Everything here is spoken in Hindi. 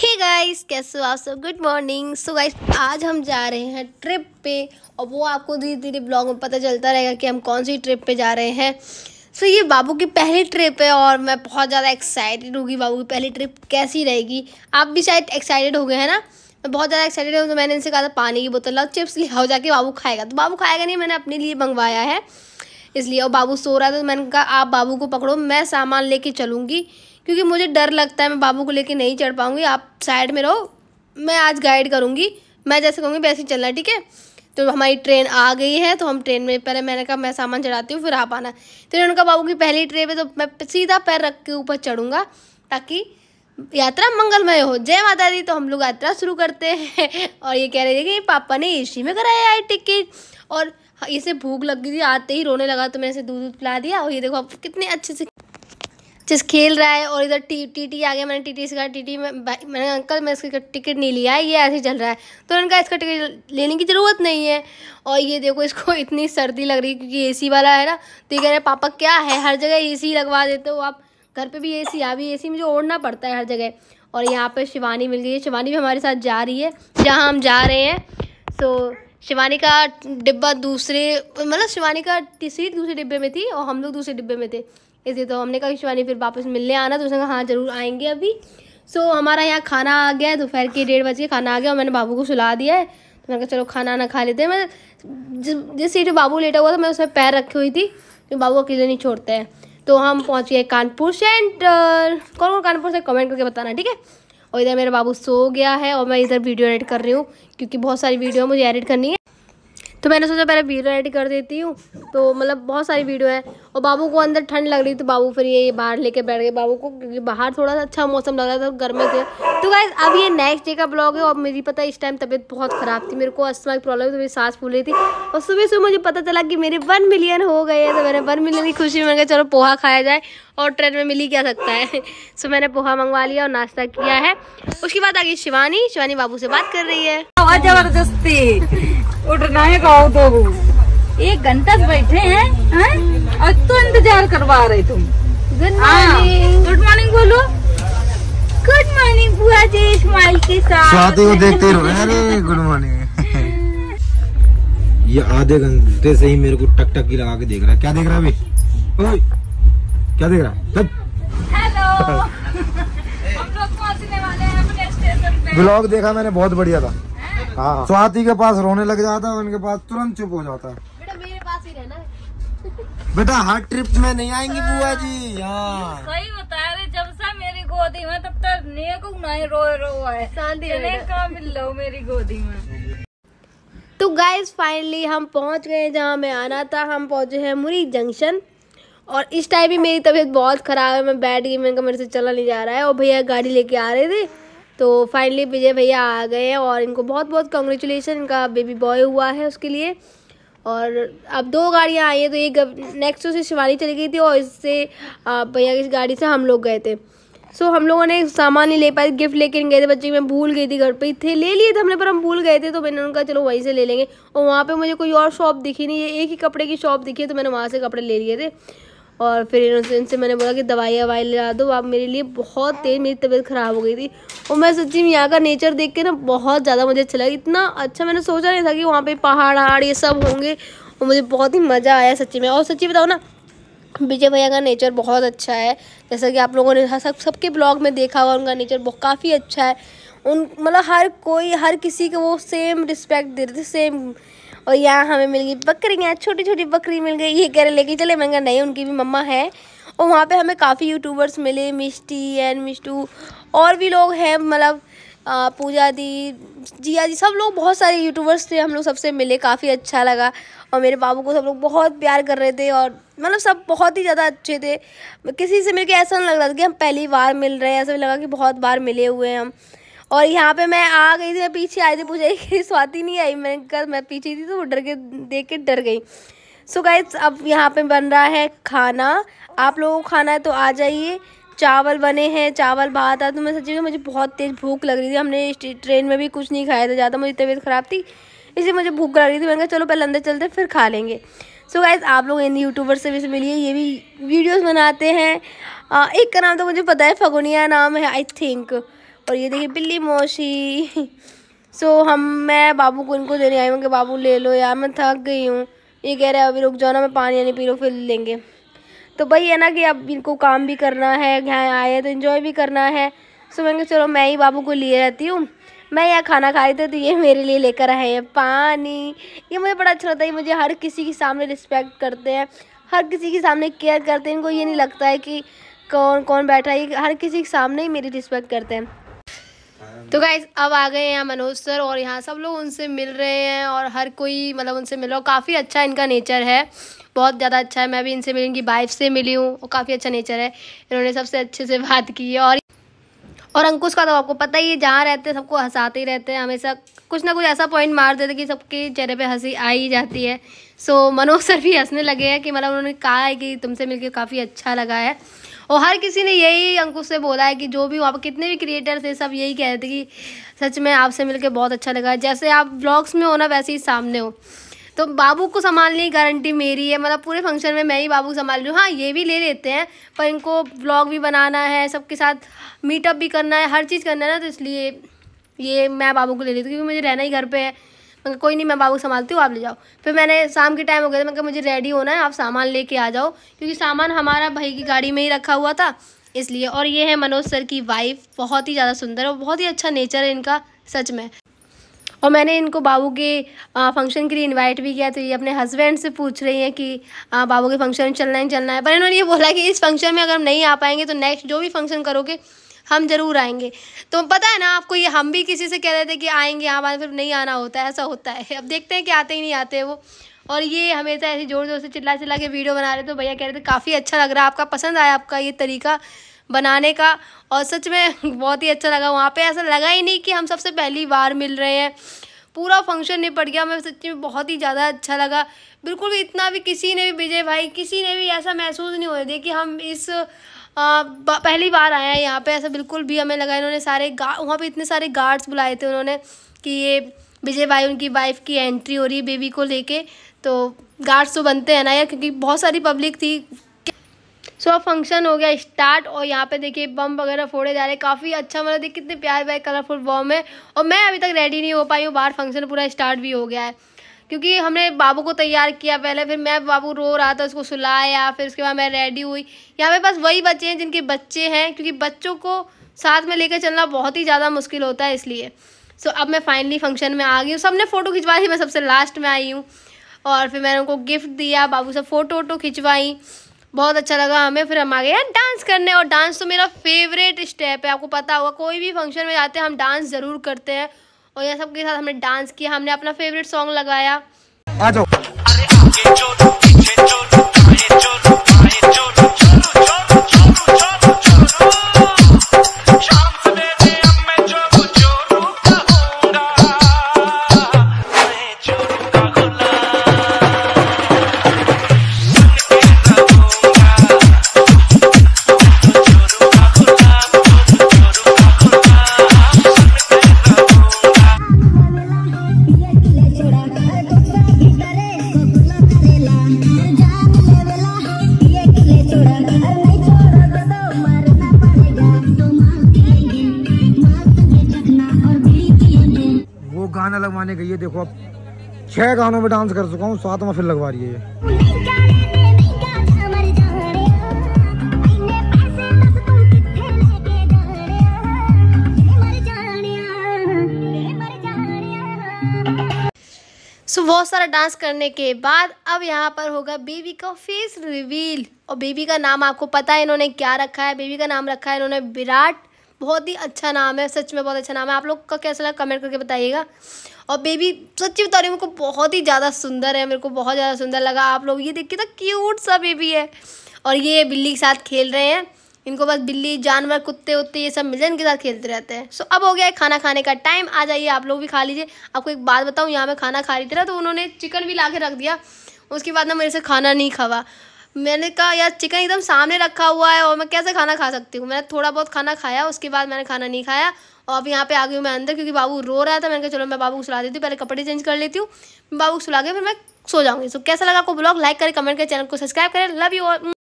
हे गाइस कैसे हो आप सब गुड मॉर्निंग सो गाइस आज हम जा रहे हैं ट्रिप पे और वो आपको धीरे धीरे ब्लॉग में पता चलता रहेगा कि हम कौन सी ट्रिप पे जा रहे हैं सो so, ये बाबू की पहली ट्रिप है और मैं बहुत ज़्यादा एक्साइटेड होगी बाबू की पहली ट्रिप कैसी रहेगी आप भी शायद एक्साइटेड हो गए हैं ना मैं बहुत ज़्यादा एक्साइटेड हूँ तो मैंने इनसे कहा था पानी की बोतल और चिप्स लिया हो जाके बाबू खाएगा तो बाबू खाएगा नहीं मैंने अपने लिए मंगवाया है इसलिए और बाबू सो रहा था तो मैंने कहा आप बाबू को पकड़ो मैं सामान लेके चलूँगी क्योंकि मुझे डर लगता है मैं बाबू को लेके नहीं चढ़ पाऊँगी आप साइड में रहो मैं आज गाइड करूँगी मैं जैसे कहूँगी वैसे ही चलना ठीक है तो हमारी ट्रेन आ गई है तो हम ट्रेन में पहले मैंने कहा मैं सामान चढ़ाती हूँ फिर आप आना तो इन्होंने कहा बाबू की पहली ट्रेन पर तो मैं सीधा पैर रख के ऊपर चढ़ूँगा ताकि यात्रा मंगलमय हो जय माता दी तो हम लोग यात्रा शुरू करते हैं और ये कह रहे थे कि पापा ने एसी में कराया है टिकट और हाँ, इसे भूख लग गई थी आते ही रोने लगा तो मैंने इसे दूध दूध पिला दिया और ये देखो आप कितने अच्छे से चेस खेल रहा है और इधर टी टी टी आ गया मैंने टी टी से कहा टी टी मैं मैंने अंकल मैं इसका टिकट नहीं लिया है ये ऐसे ही चल रहा है तो उन्होंने कहा इसका टिकट लेने की ज़रूरत नहीं है और ये देखो इसको इतनी सर्दी लग रही है क्योंकि ए वाला है ना तो ये कह रहे पापा क्या है हर जगह ए लगवा देते हो आप घर पर भी ए सी अभी ए सी मुझे ओढ़ना पड़ता है हर जगह और यहाँ पर शिवानी मिल गई है शिवानी भी हमारे साथ जा रही है जहाँ हम जा रहे हैं सो शिवानी का डिब्बा दूसरे मतलब शिवानी का सीट दूसरे डिब्बे में थी और हम लोग दूसरे डिब्बे में थे इसलिए तो हमने कहा शिवानी फिर वापस मिलने आना तो उसने कहा हाँ ज़रूर आएंगे अभी सो so, हमारा यहाँ खाना आ गया है दोपहर के डेढ़ बजे खाना आ गया और मैंने बाबू को सुला दिया है तो मैंने कहा चलो खाना ना खा लेते हैं मैं जिस जिस सीट पर बाबू लेटा हुआ था मैं उसमें पैर रखी हुई थी जो बाबू अकेले नहीं छोड़ते हैं तो हम पहुँच गए कानपुर सेंटर कौन कौन कानपुर से कमेंट करके बताना ठीक है और इधर मेरा बाबू सो गया है और मैं इधर वीडियो एडिट कर रही हूँ क्योंकि बहुत सारी वीडियो मुझे एडिट करनी है तो मैंने सोचा पहले वीडियो एडिट कर देती हूँ तो मतलब बहुत सारी वीडियो है और बाबू को अंदर ठंड लग रही तो बाबू फिर ये बाहर लेके बैठ गए बाबू को बाहर थोड़ा सा अच्छा मौसम लग रहा था गर्मी से तो गाइज तो अब ये नेक्स्ट डे का ब्लॉग है और मेरी पता इस टाइम तबीयत बहुत ख़राब थी मेरे को अस्थमा की प्रॉब्लम थी तो मेरी सांस फूल रही थी और सुबह सुबह मुझे पता चला कि मेरे वन मिलियन हो गए हैं तो मैंने वन मिलियन की खुशी में चलो पोहा खाया जाए और ट्रेन में मिली क्या सकता है सो मैंने पोहा मंगवा लिया और नाश्ता किया है उसके बाद आ गई शिवानी शिवानी बाबू से बात कर रही है बहुत जबरदस्ती उठना है गाँव दो एक घंटा बैठे हैं है? और तो इंतजार करवा रहे तुम गुड मॉर्निंग गुड मॉर्निंग बोलो गुड मॉर्निंग बुआ जी स्माइल के साथ स्वाति को देखते तो रहो अरे गुड मॉर्निंग ये आधे घंटे से ही मेरे को टक टक की लगा के देख रहा है क्या देख रहा है अभी क्या देख रहा है हेलो हम लोग पहुंचने वाले हैं अपने स्टेशन पे ब्लॉग देखा मैंने बहुत बढ़िया था हाँ स्वाति के पास रोने लग जाता है उनके पास तुरंत चुप हो जाता है बेटा मेरे पास ही रहना बेटा हर ट्रिप में नहीं आएंगी हाँ। बुआ जी हाँ। सही बता रहे जब से मेरी गोदी में तब तक नेको नहीं रो रो है शांति कहाँ मिल लो मेरी गोदी में तो गाइज फाइनली हम पहुंच गए जहां मैं आना था हम पहुंचे हैं मुरी जंक्शन और इस टाइम भी मेरी तबीयत बहुत ख़राब है मैं बैठ गई मैंने कहा मेरे से चला नहीं जा रहा है और भैया गाड़ी लेके आ रहे थे तो फाइनली विजय भैया आ गए हैं और इनको बहुत बहुत कॉन्ग्रेचुलेसन इनका बेबी बॉय हुआ है उसके लिए और अब दो गाड़ियाँ आई हैं तो एक नेक्स्ट से शिवानी चली गई थी और इससे भैया की गाड़ी से हम लोग गए थे सो so, हम लोगों ने सामान नहीं ले पाए गिफ्ट लेकर गए थे बच्चे की मैं भूल गई थी घर पे ही थे ले लिए थे हमने पर हम भूल गए थे तो मैंने उनका चलो वहीं से ले लेंगे और वहाँ पे मुझे कोई और शॉप दिखी नहीं ये एक ही कपड़े की शॉप दिखी है तो मैंने वहाँ से कपड़े ले लिए थे और फिर इनसे मैंने बोला कि दवाई ववाई ला दो आप मेरे लिए बहुत तेज़ मेरी तबीयत ख़राब हो गई थी और मैं सच्ची में यहाँ का नेचर देख के ना बहुत ज़्यादा मुझे अच्छा लगा इतना अच्छा मैंने सोचा नहीं था कि वहाँ पे पहाड़ वहाड़ ये सब होंगे और मुझे बहुत ही मज़ा आया सच्ची में और सच्ची बताओ ना विजय भैया का नेचर बहुत अच्छा है जैसा कि आप लोगों ने सब सबके ब्लॉग में देखा हुआ उनका नेचर बहुत काफ़ी अच्छा है उन मतलब हर कोई हर किसी को वो सेम रिस्पेक्ट दे रहे थे सेम और यहाँ हमें मिल गई बकरियाँ छोटी छोटी बकरी मिल गई ये कह रहे लेके चले मैं नहीं उनकी भी मम्मा है और वहाँ पे हमें काफ़ी यूट्यूबर्स मिले मिष्टी एंड मिष्टू और भी लोग हैं मतलब पूजा दी जिया जी सब लोग बहुत सारे यूट्यूबर्स थे हम लोग सबसे मिले काफ़ी अच्छा लगा और मेरे बाबू को सब लोग बहुत प्यार कर रहे थे और मतलब सब बहुत ही ज़्यादा अच्छे थे किसी से मिलकर ऐसा नहीं लग रहा था कि हम पहली बार मिल रहे हैं ऐसा लगा कि बहुत बार मिले हुए हैं हम और यहाँ पे मैं आ गई थी मैं पीछे आई थी मुझे कि स्वाति नहीं आई मैंने कल मैं पीछे थी तो वो डर के देख के डर गई सो गाय गाइज अब यहाँ पे बन रहा है खाना आप लोगों को खाना है तो आ जाइए चावल बने हैं चावल भात आया तो मैं सच्ची मुझे बहुत तेज़ भूख लग रही थी हमने ट्रेन में भी कुछ नहीं खाया था ज़्यादा मुझे तबीयत ख़राब थी इसलिए मुझे भूख लग रही थी मैंने कहा चलो पहले अंदर चलते फिर खा लेंगे सो so गाइज आप लोग इन यूट्यूबर से भी मिलिए ये भी वीडियोस बनाते हैं एक का नाम तो मुझे पता है फगुनिया नाम है आई थिंक और ये देखिए बिल्ली मौसी सो so, हम मैं बाबू को इनको देने आई हूँ कि बाबू ले लो यार मैं थक गई हूँ ये कह रहा है अभी रुक जाओ ना मैं पानी यानी पी लो फिर लेंगे तो भाई है ना कि अब इनको काम भी करना है यहाँ आए तो इन्जॉय भी करना है सो मैंने कहा चलो मैं ही बाबू को लिए रहती हूँ मैं यहाँ खाना खा रही थी तो ये मेरे लिए लेकर आए हैं पानी ये मुझे बड़ा अच्छा लगता है मुझे हर किसी के सामने रिस्पेक्ट करते हैं हर किसी के सामने केयर करते हैं इनको ये नहीं लगता है कि कौन कौन बैठा है हर किसी के सामने ही मेरी रिस्पेक्ट करते हैं तो गाइज हाँ। अब आ गए हैं मनोज सर और यहाँ सब लोग उनसे मिल रहे हैं और हर कोई मतलब उनसे मिल रहा काफ़ी अच्छा इनका नेचर है बहुत ज़्यादा अच्छा है मैं भी इनसे मिली इनकी वाइफ से मिली हूँ और काफ़ी अच्छा नेचर है इन्होंने सबसे अच्छे से बात की है और और अंकुश का तो आपको पता ही है जहाँ रहते हैं सबको हंसाते ही रहते हैं हमेशा कुछ ना कुछ ऐसा पॉइंट मार देते कि सबके चेहरे पर हंसी आ ही जाती है सो मनोज सर भी हंसने लगे हैं कि मतलब उन्होंने कहा है कि तुमसे मिलकर काफ़ी अच्छा लगा है और हर किसी ने यही अंकुश से बोला है कि जो भी वहाँ पर कितने भी क्रिएटर थे सब यही कह रहे थे कि सच में आपसे मिलकर बहुत अच्छा लगा जैसे आप ब्लॉग्स में हो ना वैसे ही सामने हो तो बाबू को संभालने की गारंटी मेरी है मतलब पूरे फंक्शन में मैं ही बाबू को संभाल रही हूँ हाँ ये भी ले लेते हैं पर इनको ब्लॉग भी बनाना है सबके साथ मीटअप भी करना है हर चीज़ करना है ना तो इसलिए ये मैं बाबू को ले लेती हूँ क्योंकि मुझे रहना ही घर पे है मैं कोई नहीं मैं बाबू संभालती हूँ आप ले जाओ फिर मैंने शाम के टाइम हो गया था मैं मुझे रेडी होना है आप सामान लेके आ जाओ क्योंकि सामान हमारा भाई की गाड़ी में ही रखा हुआ था इसलिए और ये है मनोज सर की वाइफ बहुत ही ज़्यादा सुंदर और बहुत ही अच्छा नेचर है इनका सच में और मैंने इनको बाबू के फंक्शन के लिए इनवाइट भी किया तो ये अपने हस्बैंड से पूछ रही हैं कि बाबू के फंक्शन चलना है चलना है पर इन्होंने ये बोला कि इस फंक्शन में अगर हम नहीं आ पाएंगे तो नेक्स्ट जो भी फंक्शन करोगे हम ज़रूर आएंगे तो पता है ना आपको ये हम भी किसी से कह रहे थे कि आएंगे हमारे फिर नहीं आना होता है ऐसा होता है अब देखते हैं कि आते ही नहीं आते वो और ये हमेशा ऐसे ज़ोर ज़ोर से चिल्ला चिल्ला के वीडियो बना रहे तो भैया कह रहे थे काफ़ी अच्छा लग रहा है आपका पसंद आया आपका ये तरीका बनाने का और सच में बहुत ही अच्छा लगा वहाँ पर ऐसा लगा ही नहीं कि हम सबसे पहली बार मिल रहे हैं पूरा फंक्शन निपट गया मैं सच में बहुत ही ज़्यादा अच्छा लगा बिल्कुल भी इतना भी किसी ने भी विजय भाई किसी ने भी ऐसा महसूस नहीं हो दिया कि हम इस आ, पहली बार आया है यहाँ पे ऐसा बिल्कुल भी हमें लगा इन्होंने सारे वहाँ पे इतने सारे गार्ड्स बुलाए थे उन्होंने कि ये विजय भाई उनकी वाइफ की एंट्री हो रही बेबी को लेके तो गार्ड्स तो बनते हैं ना यार क्योंकि बहुत सारी पब्लिक थी सो अब फंक्शन हो गया स्टार्ट और यहाँ पे देखिए बम वगैरह फोड़े जा रहे हैं काफ़ी अच्छा मतलब देखिए कितने प्यार प्यार कलरफुल बॉम है और मैं अभी तक रेडी नहीं हो पाई हूँ बाहर फंक्शन पूरा स्टार्ट भी हो गया है क्योंकि हमने बाबू को तैयार किया पहले फिर मैं बाबू रो रहा था उसको सुलाया फिर उसके बाद मैं रेडी हुई यहाँ पे बस वही बच्चे हैं जिनके बच्चे हैं क्योंकि बच्चों को साथ में लेकर चलना बहुत ही ज़्यादा मुश्किल होता है इसलिए सो अब मैं फाइनली फंक्शन में आ गई हूँ सब ने फ़ोटो खिंचवाई मैं सबसे लास्ट में आई हूँ और फिर मैंने उनको गिफ्ट दिया बाबू से फ़ोटो वोटो खिंचवाई बहुत अच्छा लगा हमें फिर हम आ गए यार डांस करने और डांस तो मेरा फेवरेट स्टेप है आपको पता होगा कोई भी फंक्शन में जाते हैं हम डांस ज़रूर करते हैं और यह सबके साथ हमने डांस किया हमने अपना फेवरेट सॉन्ग लगाया आ जाओ गाना लगवाने गई है देखो अब छह गानों में डांस कर चुका हूँ सातवा फिर लगवा रही है सो so, बहुत सारा डांस करने के बाद अब यहाँ पर होगा बेबी का फेस रिवील और बेबी का नाम आपको पता है इन्होंने क्या रखा है बेबी का नाम रखा है इन्होंने विराट बहुत ही अच्छा नाम है सच में बहुत अच्छा नाम है आप लोग का कैसा लगा कमेंट करके बताइएगा और बेबी सच्ची बता रही हूँ मेरे को बहुत ही ज़्यादा सुंदर है मेरे को बहुत ज़्यादा सुंदर लगा आप लोग ये देखिए तो क्यूट सा बेबी है और ये बिल्ली के साथ खेल रहे हैं इनको बस बिल्ली जानवर कुत्ते उत्ते ये सब मिल जाए इनके साथ खेलते रहते हैं सो अब हो गया है खाना खाने का टाइम आ जाइए आप लोग भी खा लीजिए आपको एक बात बताऊँ यहाँ मैं खाना खा रही थी ना तो उन्होंने चिकन भी ला के रख दिया उसके बाद ना मेरे से खाना नहीं खावा मैंने कहा यार चिकन एकदम सामने रखा हुआ है और मैं कैसे खाना खा सकती हूँ मैंने थोड़ा बहुत खाना खाया उसके बाद मैंने खाना नहीं खाया और अब यहाँ पे आ गई हूँ मैं अंदर क्योंकि बाबू रो रहा था मैंने कहा चलो मैं बाबू को सुला देती हूँ पहले कपड़े चेंज कर लेती हूँ बाबू को सुला के फिर मैं सो जाऊँगी सो कैसा लगा आपको ब्लॉग लाइक करें कमेंट करें चैनल को सब्सक्राइब करें लव यू और